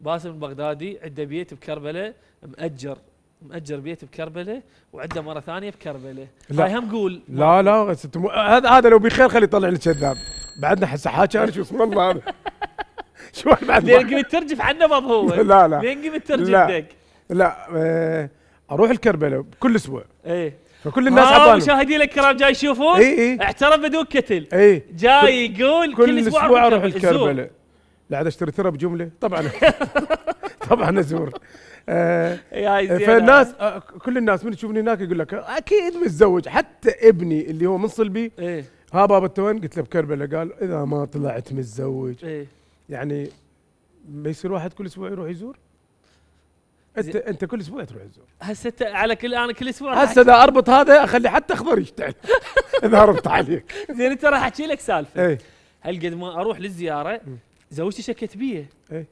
باسم البغدادي عنده بيت بكربله مأجر مأجر بيت بكربله وعنده مره ثانيه بكربله لا هم قول لا لا هذا هذا لو بخير خلي يطلع لي كذاب بعدنا حس حاجه انا شو اسمه الله هذا شو بعد لين قمت ترجف عنه ما هو لا لا لين قمت ترجف لا لا آه، اروح الكربله كل اسبوع ايه فكل الناس آه، عبالهم مشاهدين الكرام جاي يشوفون اي اي اعترف بدون كتل ايه جاي يقول كل, كل اسبوع اروح الكربله لا عاد اشتري ترى بجمله طبعا طبعا ازور آه, آه، فالناس آه كل الناس من تشوفني هناك يقول لك اكيد متزوج حتى ابني اللي هو من صلبي إيه؟ ها بابا توين قلت له بكربله قال اذا ما طلعت متزوج إيه؟ يعني ما يصير واحد كل اسبوع يروح يزور انت انت كل اسبوع تروح تزور هسه على كل انا كل اسبوع هسه اذا اربط هذا اخلي حتى اخضر يشتعل اذا ربط عليك زين انت راح احكي لك سالفه اي هل قد ما اروح للزياره زوجتي شكت بيه ايه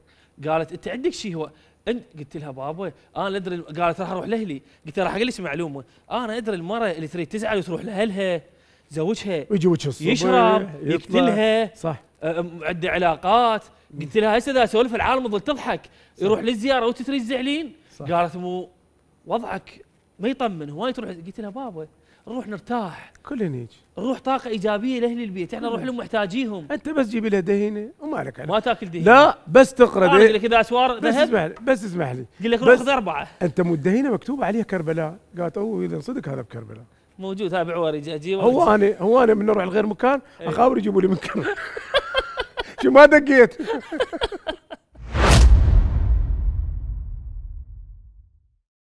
قالت انت عندك شيء هو انت قلت لها بابا انا ادري قالت راح اروح لاهلي قلت لها راح اقول لك معلومه انا ادري المره اللي تريد تزعل وتروح لاهلها زوجها ويجي وجه الصبح يشرب يقتلها صح عنده علاقات قلت لها هسه اذا اسولف العالم تظل تضحك صح. يروح للزياره وانت تريد تزعلين قالت مو وضعك ما يطمن هواي تروح قلت لها بابا نروح نرتاح كلنا يجي نروح طاقه ايجابيه لاهل البيت احنا نروح لهم محتاجيهم انت بس جيب لها دهينه وما لك ما تاكل دهينه لا بس تقرا أقول لك اذا اسوار بس اسمح لي بس اسمح لي قل لك روح خذ اربعه انت مو الدهينه مكتوب عليها كربلاء قالت اوه اذا صدق هذا بكربلاء موجود هذا بعواري اجيبه هو انا هو انا من نروح لغير مكان إيه. اخابر يجيبوا لي من كربلاء شو ما دقيت